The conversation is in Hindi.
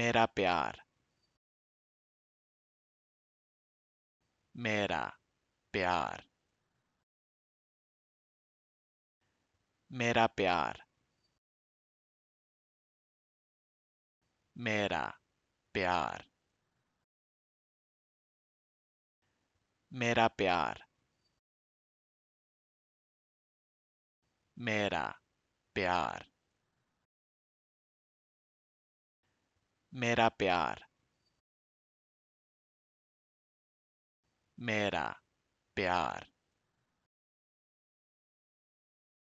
मेरा प्यार मेरा प्यार मेरा प्यार मेरा प्यार मेरा प्यार मेरा प्यार मेरा प्यार मेरा प्यार